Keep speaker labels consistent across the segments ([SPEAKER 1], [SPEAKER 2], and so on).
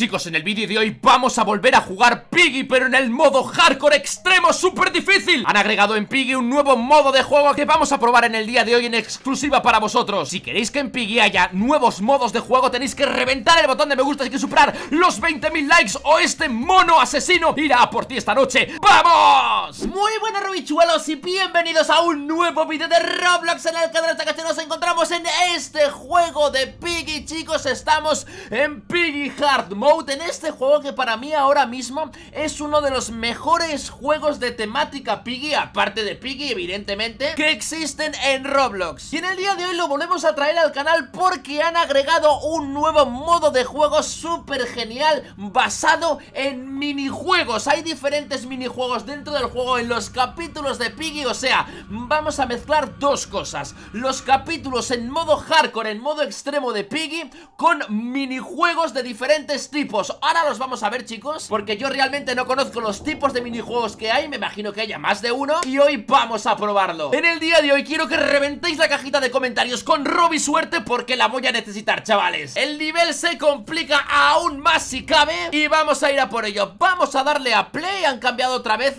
[SPEAKER 1] Chicos, en el vídeo de hoy vamos a volver a jugar Piggy Pero en el modo hardcore extremo súper difícil Han agregado en Piggy un nuevo modo de juego que vamos a probar en el día de hoy en exclusiva para vosotros Si queréis que en Piggy haya nuevos modos de juego tenéis que reventar el botón de me gusta y que superar los 20.000 likes o este mono asesino irá por ti esta noche ¡Vamos! Muy buenas rubichuelos y bienvenidos a un nuevo vídeo de Roblox en el canal de que nos encontramos en este juego de Piggy Chicos, estamos en Piggy Hard Mode en este juego que para mí ahora mismo es uno de los mejores juegos de temática Piggy, aparte de Piggy evidentemente, que existen en Roblox. Y en el día de hoy lo volvemos a traer al canal porque han agregado un nuevo modo de juego súper genial basado en minijuegos. Hay diferentes minijuegos dentro del juego en los capítulos de Piggy, o sea, vamos a mezclar dos cosas. Los capítulos en modo hardcore, en modo extremo de Piggy, con minijuegos de diferentes tipos Ahora los vamos a ver, chicos Porque yo realmente no conozco los tipos de minijuegos que hay Me imagino que haya más de uno Y hoy vamos a probarlo En el día de hoy quiero que reventéis la cajita de comentarios con Robbie Suerte Porque la voy a necesitar, chavales El nivel se complica aún más si cabe Y vamos a ir a por ello Vamos a darle a play Han cambiado otra vez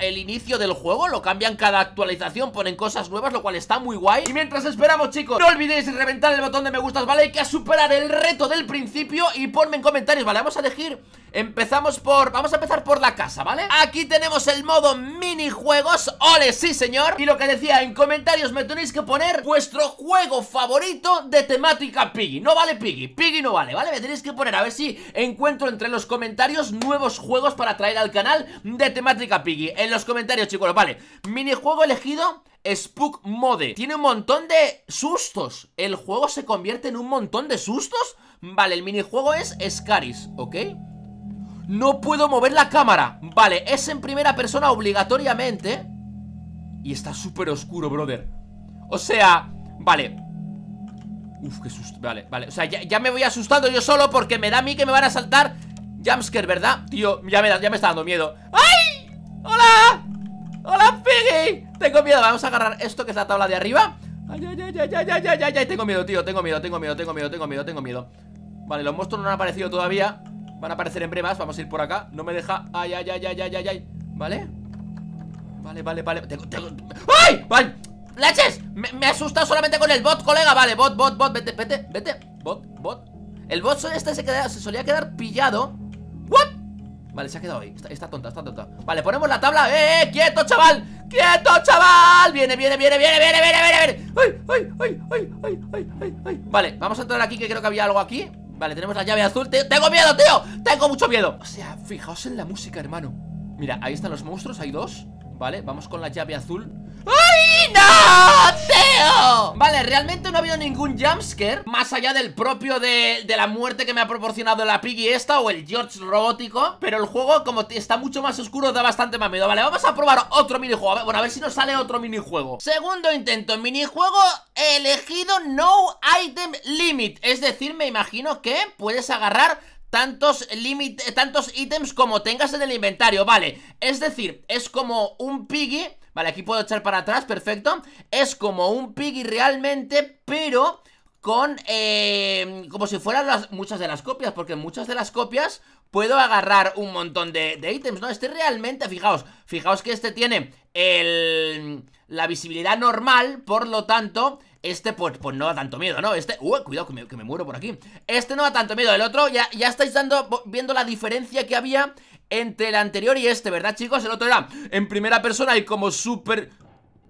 [SPEAKER 1] el inicio del juego Lo cambian cada actualización Ponen cosas nuevas, lo cual está muy guay Y mientras esperamos, chicos, no olvidéis reventar el botón de me gustas, ¿vale? Hay que superar el reto del principio Y ponme en comentarios ¿vale? Vamos a elegir, empezamos por, vamos a empezar por la casa, ¿vale? Aquí tenemos el modo minijuegos, ole, sí señor Y lo que decía, en comentarios me tenéis que poner vuestro juego favorito de temática Piggy No vale Piggy, Piggy no vale, ¿vale? Me tenéis que poner, a ver si encuentro entre los comentarios nuevos juegos para traer al canal de temática Piggy En los comentarios, chicos, vale, minijuego elegido... Spook Mode Tiene un montón de sustos El juego se convierte en un montón de sustos Vale, el minijuego es Scaris, ¿ok? No puedo mover la cámara Vale, es en primera persona obligatoriamente Y está súper oscuro, brother O sea, vale Uf, qué susto, vale, vale O sea, ya, me voy asustando yo solo porque me da a mí que me van a saltar Jamsker, ¿verdad? Tío, ya me, ya me está dando miedo ¡Ay! ¡Hola! ¡Hola, Piggy! Tengo miedo, vamos a agarrar esto que es la tabla de arriba ay, ay, ay, ay, ay, ay, ay, ay, tengo miedo, tío, tengo miedo, tengo miedo, tengo miedo, tengo miedo, tengo miedo Vale, los monstruos no han aparecido todavía Van a aparecer en brevas vamos a ir por acá No me deja, ay, ay, ay, ay, ay, ay, ay. Vale Vale, vale, vale tengo, ¡Ay! ¡Vale! ¡Laches! Me, me, he solamente con el bot, colega Vale, bot, bot, bot, vete, vete, vete Bot, bot El bot este se, queda, solía quedar pillado ¿What? Vale, se ha quedado ahí, está, tonta, está tonta Vale, ponemos la tabla, ¡eh, eh! ¡Quieto, chaval! ¡Quieto, chaval! Viene, viene, viene, viene, viene, viene, viene, viene. ¡Ay, ay, ay, ay, ay, ay, ay, ay! Vale, vamos a entrar aquí que creo que había algo aquí Vale, tenemos la llave azul tío. ¡Tengo miedo, tío! ¡Tengo mucho miedo! O sea, fijaos en la música, hermano Mira, ahí están los monstruos, hay dos Vale, vamos con la llave azul ¡Ay, no! ¡Ceo! Vale, realmente no ha habido ningún jumpscare Más allá del propio de, de, la muerte que me ha proporcionado la Piggy esta O el George robótico Pero el juego, como está mucho más oscuro, da bastante más miedo Vale, vamos a probar otro minijuego a Bueno, a ver si nos sale otro minijuego Segundo intento, minijuego elegido No Item Limit Es decir, me imagino que puedes agarrar tantos límites, tantos ítems como tengas en el inventario, vale Es decir, es como un piggy, vale, aquí puedo echar para atrás, perfecto Es como un piggy realmente, pero con, eh, como si fueran muchas de las copias Porque muchas de las copias puedo agarrar un montón de, de, ítems, ¿no? Este realmente, fijaos, fijaos que este tiene el, la visibilidad normal, por lo tanto, este, pues, pues, no da tanto miedo, ¿no? Este, uh, cuidado que me, muero por aquí Este no da tanto miedo, el otro ya, ya estáis viendo la diferencia que había entre el anterior y este, ¿verdad, chicos? El otro era en primera persona y como súper...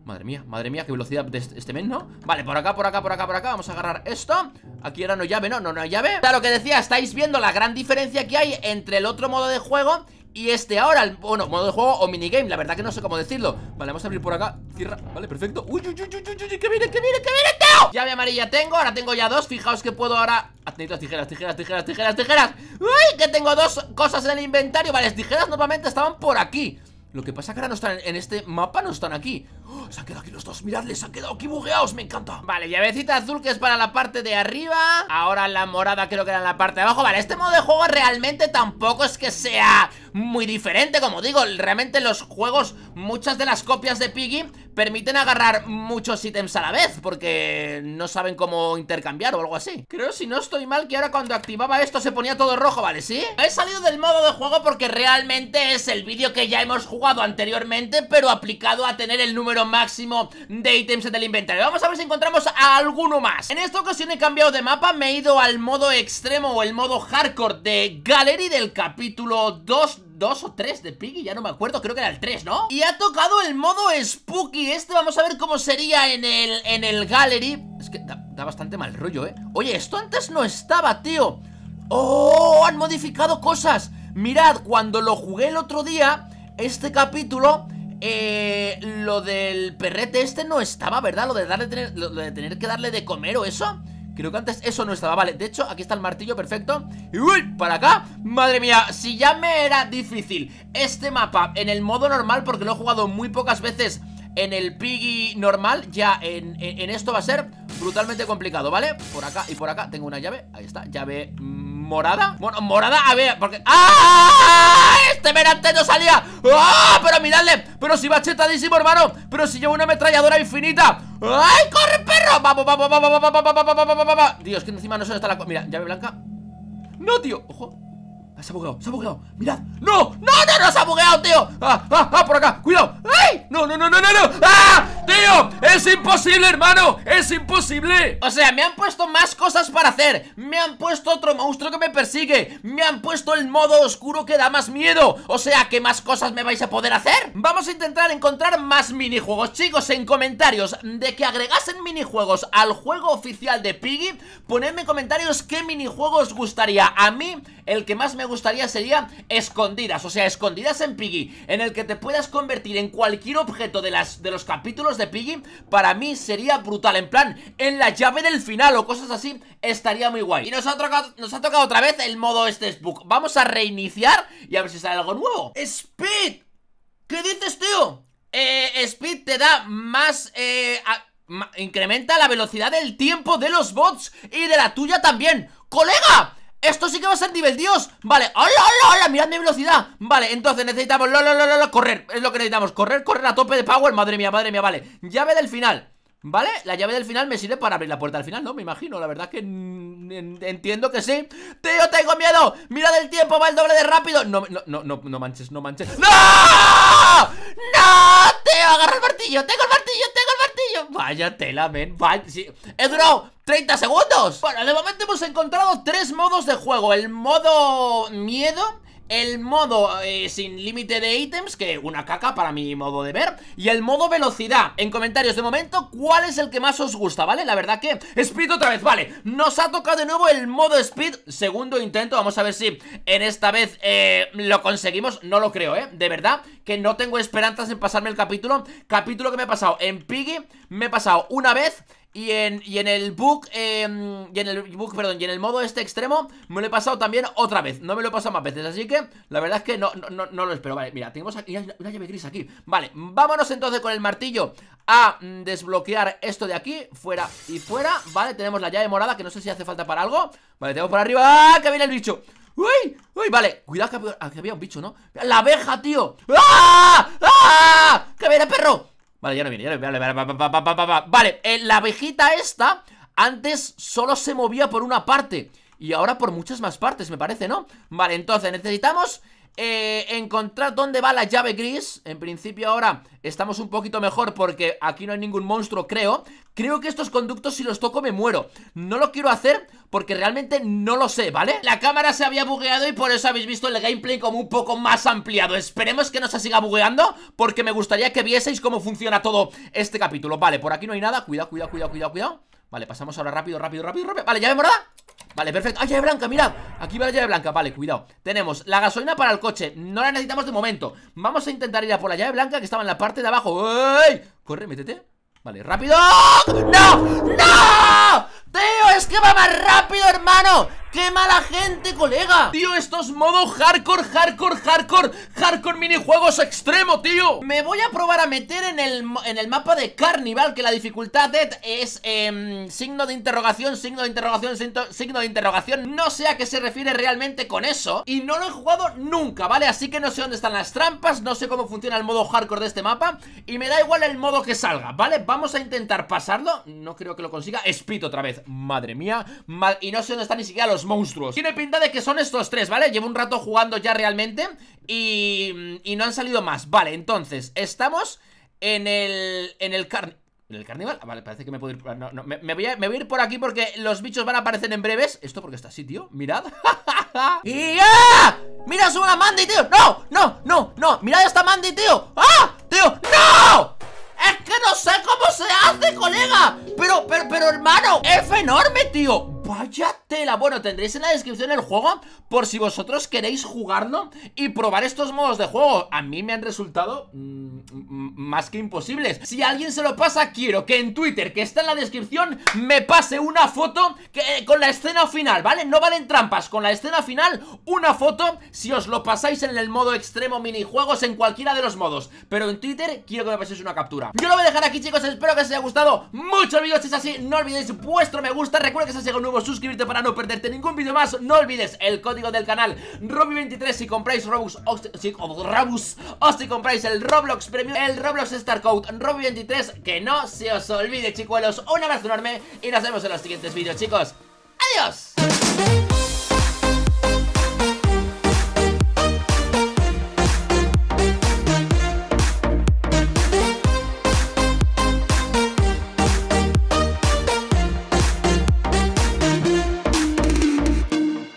[SPEAKER 1] Madre mía, madre mía, qué velocidad de este, este men, ¿no? Vale, por acá, por acá, por acá, por acá Vamos a agarrar esto Aquí era no llave, no, no, no llave Claro, lo que decía, estáis viendo la gran diferencia que hay entre el otro modo de juego y este ahora, bueno, modo de juego o minigame La verdad que no sé cómo decirlo Vale, vamos a abrir por acá Cierra, vale, perfecto Uy, uy, uy, uy, uy, uy, que viene, que viene, que viene, Teo Llave amarilla tengo, ahora tengo ya dos Fijaos que puedo ahora las tijeras, tijeras, tijeras, tijeras, tijeras Uy, que tengo dos cosas en el inventario Vale, las tijeras normalmente estaban por aquí Lo que pasa que ahora no están en este mapa, no están aquí ¡Oh! Se han quedado aquí los dos, miradles, se han quedado aquí bugueados, me encanta Vale, llavecita azul que es para la parte de arriba Ahora la morada creo que era en la parte de abajo Vale, este modo de juego realmente tampoco es que sea muy diferente Como digo, realmente los juegos, muchas de las copias de Piggy Permiten agarrar muchos ítems a la vez Porque no saben cómo intercambiar o algo así Creo, si no estoy mal, que ahora cuando activaba esto se ponía todo rojo, ¿vale? ¿Sí? He salido del modo de juego porque realmente es el vídeo que ya hemos jugado anteriormente Pero aplicado a tener el número máximo de ítems del inventario Vamos a ver si encontramos a alguno más En esta ocasión he cambiado de mapa, me he ido al modo extremo o el modo hardcore de Gallery del capítulo 2 2 o 3 de Piggy, ya no me acuerdo, creo que era el 3, ¿no? Y ha tocado el modo Spooky este, vamos a ver cómo sería en el, en el Gallery Es que da, da bastante mal rollo, ¿eh? Oye, esto antes no estaba, tío ¡Oh! Han modificado cosas Mirad, cuando lo jugué el otro día, este capítulo eh, lo del perrete este no estaba, ¿verdad? Lo de, darle, tener, de tener que darle de comer o eso Creo que antes eso no estaba, vale De hecho, aquí está el martillo, perfecto Y uy, para acá, madre mía Si ya me era difícil este mapa en el modo normal Porque lo he jugado muy pocas veces en el Piggy normal Ya en, esto va a ser brutalmente complicado, ¿vale? Por acá y por acá, tengo una llave, ahí está, llave mm, ¿Morada? Bueno, morada, a ver, porque... ¡Ah! Este verante no salía ¡Ah! Pero miradle, pero si va chetadísimo, hermano Pero si lleva una ametralladora infinita ¡Ay, corre, perro! ¡Vamos, vamos, vamos, vamos, vamos, vamos, vamos, vamos, vamos! Dios, que encima no se está la... Mira, llave blanca ¡No, tío! ¡Ojo! Ah, se ha bugueado, se ha bugueado, mirad ¡No! ¡No, no, no! ¡Se ha bugueado, tío! ¡Ah, ah, ah! ¡Por acá! ¡Cuidado! ¡Ay! ¡No, no, no, no, no! no! ¡Ah! ¡Tío! ¡Es imposible, hermano! ¡Es imposible! O sea, me han puesto más cosas para hacer Me han puesto otro monstruo que me persigue Me han puesto el modo oscuro que da más miedo O sea, ¿qué más cosas me vais a poder hacer? Vamos a intentar encontrar más minijuegos Chicos, en comentarios De que agregasen minijuegos al juego oficial de Piggy Ponedme en comentarios qué minijuegos gustaría A mí el que más me gustaría sería escondidas, o sea, escondidas en Piggy, en el que te puedas convertir en cualquier objeto de, las, de los capítulos de Piggy, para mí sería brutal, en plan, en la llave del final o cosas así, estaría muy guay. Y nos ha tocado, nos ha tocado otra vez el modo Este Spook, vamos a reiniciar y a ver si sale algo nuevo. ¡Speed! ¿Qué dices, tío? Eh, Speed te da más... Eh, incrementa la velocidad del tiempo de los bots y de la tuya también. ¡Colega! Esto sí que va a ser nivel dios Vale, hola, hola, hola, mirad mi velocidad Vale, entonces necesitamos, lo, lo, lo, correr Es lo que necesitamos, correr, correr a tope de power Madre mía, madre mía, vale, llave del final ¿Vale? La llave del final me sirve para abrir la puerta al final, ¿no? Me imagino, la verdad que entiendo que sí ¡Tío, tengo miedo! mira del tiempo, va el doble de rápido! No, no, no, no, no manches, no manches ¡No! ¡No! Agarro el martillo, tengo el martillo, tengo el martillo Vaya tela, men, He durado 30 segundos Bueno, de momento hemos encontrado tres modos de juego El modo miedo el modo eh, sin límite de ítems, que una caca para mi modo de ver, y el modo velocidad. En comentarios de momento, ¿cuál es el que más os gusta, vale? La verdad que... Speed otra vez, vale. Nos ha tocado de nuevo el modo speed, segundo intento, vamos a ver si en esta vez eh, lo conseguimos. No lo creo, ¿eh? De verdad que no tengo esperanzas en pasarme el capítulo. Capítulo que me ha pasado en Piggy, me he pasado una vez... Y en, el bug, em, y en el perdón, y en el modo este extremo Me lo he pasado también otra vez, no me lo he pasado más veces Así que la verdad es que no, no, no lo espero Vale, mira, tenemos aquí una, llave gris aquí Vale, vámonos entonces con el martillo a mm, desbloquear esto de aquí Fuera y fuera, vale, tenemos la llave morada Que no sé si hace falta para algo Vale, tenemos por arriba, ¡ah, que viene el bicho! ¡Uy! ¡Uy! Vale, cuidado que había, un bicho, ¿no? ¡La abeja, tío! ¡Ah! ¡Ah! ¡Que viene perro! Vale, ya no viene, ya no viene. Vale, vale, vale, vale eh, la abejita esta antes solo se movía por una parte. Y ahora por muchas más partes, me parece, ¿no? Vale, entonces necesitamos eh, encontrar dónde va la llave gris En principio ahora estamos un poquito mejor porque aquí no hay ningún monstruo, creo Creo que estos conductos si los toco me muero No lo quiero hacer porque realmente no lo sé, ¿vale? La cámara se había bugueado y por eso habéis visto el gameplay como un poco más ampliado Esperemos que no se siga bugueando porque me gustaría que vieseis cómo funciona todo este capítulo Vale, por aquí no hay nada, cuidado, cuidado, cuidado, cuidado, cuidado Vale, pasamos ahora rápido, rápido, rápido, rápido Vale, llave morada Vale, perfecto, ¡ah, llave blanca, mirad! Aquí va la llave blanca, vale, cuidado Tenemos la gasolina para el coche, no la necesitamos de momento Vamos a intentar ir a por la llave blanca que estaba en la parte de abajo ¡Ey! Corre, métete Vale, rápido ¡No! ¡No! ¡Tío, es que va más rápido, hermano! ¡Qué mala gente, colega! Tío, esto es modo hardcore, hardcore, hardcore Hardcore minijuegos extremo, tío Me voy a probar a meter en el, en el mapa de Carnival Que la dificultad es em, signo de interrogación, signo de interrogación, signo de interrogación No sé a qué se refiere realmente con eso Y no lo he jugado nunca, ¿vale? Así que no sé dónde están las trampas No sé cómo funciona el modo hardcore de este mapa Y me da igual el modo que salga, ¿vale? Vamos a intentar pasarlo No creo que lo consiga Espito otra vez, madre mía Y no sé dónde están ni siquiera los monstruos Tiene pinta de que son estos tres, ¿vale? Llevo un rato jugando ya realmente Y, y no han salido más Vale, entonces, estamos en el, en el carne ¿En el Carnaval. Ah, vale, parece que me puedo ir... No, no, me, voy a, me, voy a, ir por aquí porque los bichos van a aparecer en breves ¿Esto porque está así, tío? Mirad ¡Y ¡Ah! ¡Mira, es una Mandy, tío! ¡No! ¡No! ¡No! ¡No! ¡Mirad esta Mandy, tío! ¡Ah! ¡Tío! ¡No! ¡Es que no sé cómo se hace, colega! Pero, pero, pero, hermano Es enorme, tío! ¡Vaya tela! Bueno, tendréis en la descripción el juego por si vosotros queréis jugarlo y probar estos modos de juego. A mí me han resultado mm, más que imposibles. Si alguien se lo pasa, quiero que en Twitter, que está en la descripción, me pase una foto eh, con la escena final, ¿vale? No valen trampas, con la escena final, una foto si os lo pasáis en el modo extremo minijuegos, en cualquiera de los modos. Pero en Twitter quiero que me paséis una captura. Yo lo voy a dejar aquí, chicos, espero que os haya gustado mucho el vídeo. Si es así, no olvidéis vuestro me gusta. Recuerdo que se ha llegado un suscribirte para no perderte ningún vídeo más No olvides el código del canal Robby23 si compráis Robux o oh, si, compráis el Roblox Premium El Roblox Star Code Robby23 Que no se os olvide chicuelos Un abrazo enorme y nos vemos en los siguientes vídeos chicos ¡Adiós!